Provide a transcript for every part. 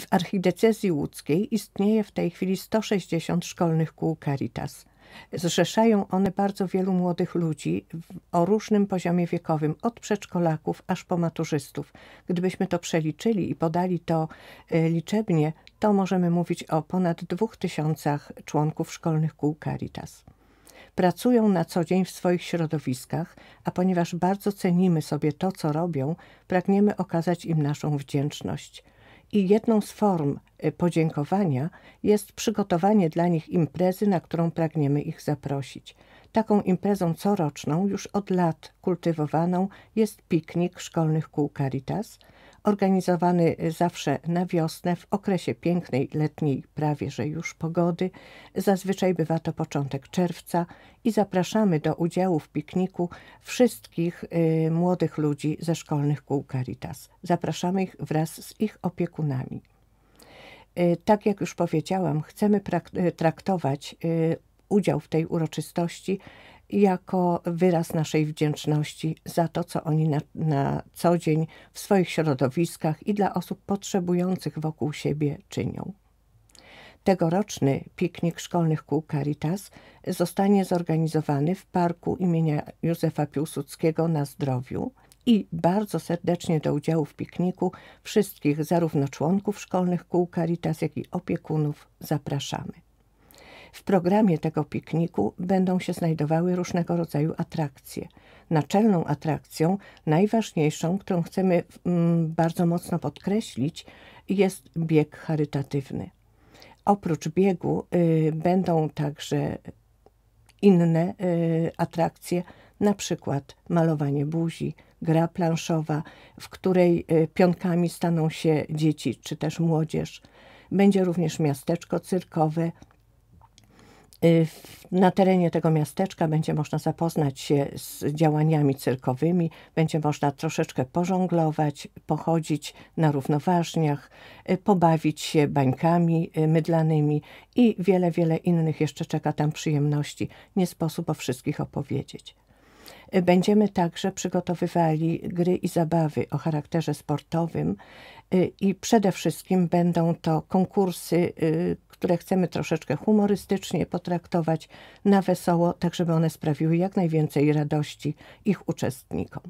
W archidiecezji łódzkiej istnieje w tej chwili 160 szkolnych kół Caritas. Zrzeszają one bardzo wielu młodych ludzi o różnym poziomie wiekowym, od przedszkolaków aż po maturzystów. Gdybyśmy to przeliczyli i podali to e, liczebnie, to możemy mówić o ponad dwóch tysiącach członków szkolnych kół Caritas pracują na co dzień w swoich środowiskach, a ponieważ bardzo cenimy sobie to, co robią, pragniemy okazać im naszą wdzięczność. I jedną z form y, podziękowania jest przygotowanie dla nich imprezy, na którą pragniemy ich zaprosić. Taką imprezą coroczną, już od lat kultywowaną, jest piknik szkolnych kół Caritas – organizowany y, zawsze na wiosnę w okresie pięknej letniej prawie że już pogody. Zazwyczaj bywa to początek czerwca i zapraszamy do udziału w pikniku wszystkich y, młodych ludzi ze szkolnych kół Caritas. Zapraszamy ich wraz z ich opiekunami. Y, tak jak już powiedziałam, chcemy y, traktować y, udział w tej uroczystości jako wyraz naszej wdzięczności za to, co oni na, na co dzień w swoich środowiskach i dla osób potrzebujących wokół siebie czynią. Tegoroczny piknik szkolnych kół Caritas zostanie zorganizowany w parku imienia Józefa Piłsudskiego na Zdrowiu i bardzo serdecznie do udziału w pikniku wszystkich, zarówno członków szkolnych kół Caritas, jak i opiekunów zapraszamy. W programie tego pikniku będą się znajdowały różnego rodzaju atrakcje. Naczelną atrakcją, najważniejszą, którą chcemy mm, bardzo mocno podkreślić, jest bieg charytatywny. Oprócz biegu y, będą także inne y, atrakcje, na przykład malowanie buzi, gra planszowa, w której y, pionkami staną się dzieci czy też młodzież. Będzie również miasteczko cyrkowe, Y, na terenie tego miasteczka będzie można zapoznać się z działaniami cyrkowymi, będzie można troszeczkę pożonglować, pochodzić na równoważniach, y, pobawić się bańkami y, mydlanymi i wiele, wiele innych jeszcze czeka tam przyjemności. Nie sposób o wszystkich opowiedzieć. Będziemy także przygotowywali gry i zabawy o charakterze sportowym i przede wszystkim będą to konkursy które chcemy troszeczkę humorystycznie potraktować, na wesoło, tak żeby one sprawiły jak najwięcej radości ich uczestnikom.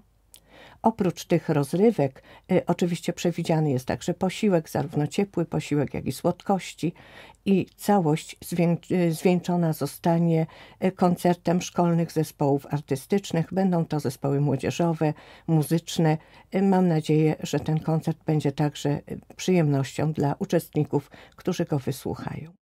Oprócz tych rozrywek y, oczywiście przewidziany jest także posiłek, zarówno ciepły posiłek, jak i słodkości i całość y, zwieńczona zostanie y, koncertem szkolnych zespołów artystycznych. Będą to zespoły młodzieżowe, muzyczne. Mam nadzieję, że ten koncert będzie także przyjemnością dla uczestników, którzy go wysłuchają.